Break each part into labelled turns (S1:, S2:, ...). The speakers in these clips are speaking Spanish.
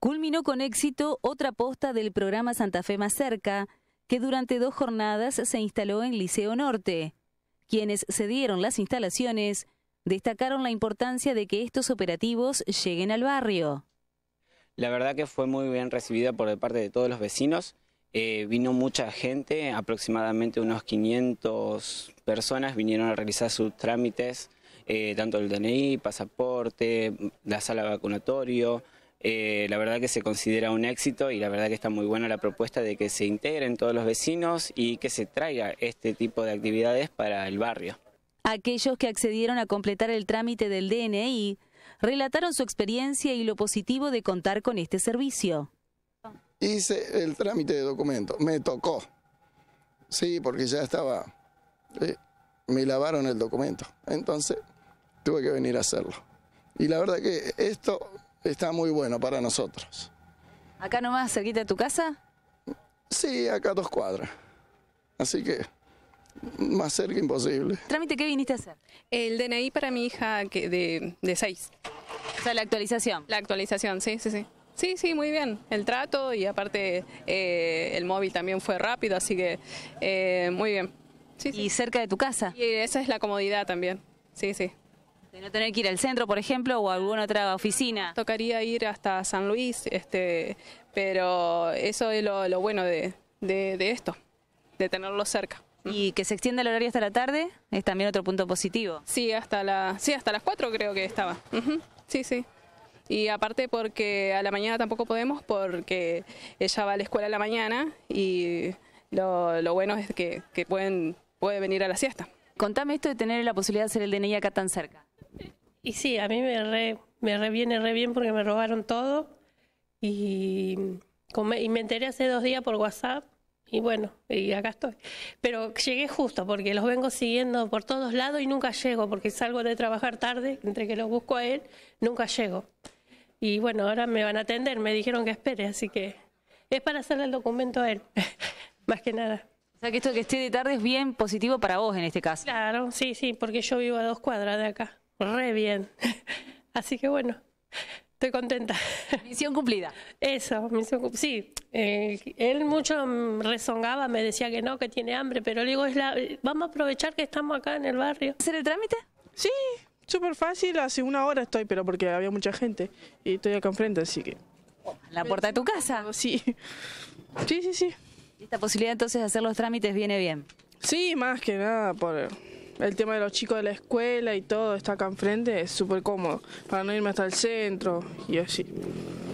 S1: Culminó con éxito otra posta del programa Santa Fe Más Cerca, que durante dos jornadas se instaló en Liceo Norte. Quienes cedieron las instalaciones destacaron la importancia de que estos operativos lleguen al barrio.
S2: La verdad que fue muy bien recibida por parte de todos los vecinos. Eh, vino mucha gente, aproximadamente unos 500 personas vinieron a realizar sus trámites, eh, tanto el DNI, pasaporte, la sala vacunatorio, eh, la verdad que se considera un éxito y la verdad que está muy buena la propuesta de que se integren todos los vecinos y que se traiga este tipo de actividades para el barrio.
S1: Aquellos que accedieron a completar el trámite del DNI relataron su experiencia y lo positivo de contar con este servicio.
S3: Hice el trámite de documento, me tocó. Sí, porque ya estaba... Eh, me lavaron el documento, entonces tuve que venir a hacerlo. Y la verdad que esto está muy bueno para nosotros.
S1: ¿Acá nomás, cerquita de tu casa?
S3: Sí, acá a dos cuadras. Así que más cerca imposible.
S1: ¿Trámite qué viniste a hacer? El
S4: DNI para mi hija que de, de seis. O sea, la actualización. La actualización, sí, sí, sí. Sí, sí, muy bien. El trato y aparte eh, el móvil también fue rápido, así que eh, muy bien. ¿Y cerca de tu casa? Y esa es la comodidad también. Sí, sí. De no tener que ir al centro, por ejemplo, o a alguna otra oficina. Tocaría ir hasta San Luis, este, pero eso es lo, bueno de, esto, de tenerlo cerca. Y que se extienda el horario hasta la tarde es también otro punto positivo. Sí, hasta, la, sí, hasta las 4 creo que estaba. Sí, sí. Y aparte porque a la mañana tampoco podemos porque ella va a la escuela a la mañana y lo, lo bueno es que, que pueden, puede venir a la siesta. Contame esto de tener la posibilidad de hacer el DNI
S5: acá tan cerca. Y sí, a mí me, reviene re bien porque me robaron todo y, y me enteré hace dos días por WhatsApp y bueno, y acá estoy. Pero llegué justo porque los vengo siguiendo por todos lados y nunca llego porque salgo de trabajar tarde, entre que lo busco a él, nunca llego. Y bueno, ahora me van a atender, me dijeron que espere, así que es para hacerle el documento a él, más que nada. O sea que esto que esté de tarde es bien positivo para vos en este caso. Claro, sí, sí, porque yo vivo a dos cuadras de acá re bien. Así que bueno, estoy contenta. Misión cumplida. Eso, misión cumplida. Sí, eh, él mucho rezongaba, me decía que no, que tiene hambre, pero le digo, es la, vamos a aprovechar que estamos acá en el barrio. ¿Hacer el trámite?
S6: Sí, súper fácil, hace una hora estoy, pero porque había mucha gente y estoy acá enfrente, así que... la puerta de tu casa? Sí, sí, sí, sí. Esta posibilidad entonces de hacer los trámites viene bien. Sí, más que nada por el tema de los chicos de la escuela y todo está acá enfrente, es súper cómodo, para no irme hasta el centro y así.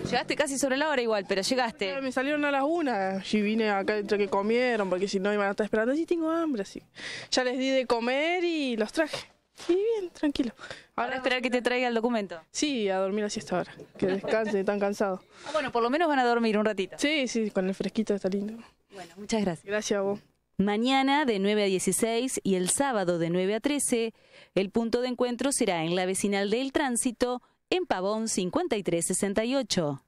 S6: Llegaste casi sobre la hora igual, pero llegaste. Me salieron a las una y vine acá entre que comieron, porque si no iban a estar esperando, sí tengo hambre, así. Ya les di de comer y los traje. y bien, tranquilo. Ahora a esperar que te traiga el documento. Sí, a dormir así hasta ahora. Que descanse, están cansado. Ah, bueno, por lo menos van a dormir un ratito. Sí, sí, con el fresquito está lindo. Bueno, muchas gracias. Gracias
S1: a vos. Mañana de 9 a 16 y el sábado de 9 a 13, el punto de encuentro será en la vecinal del tránsito, en Pavón 5368.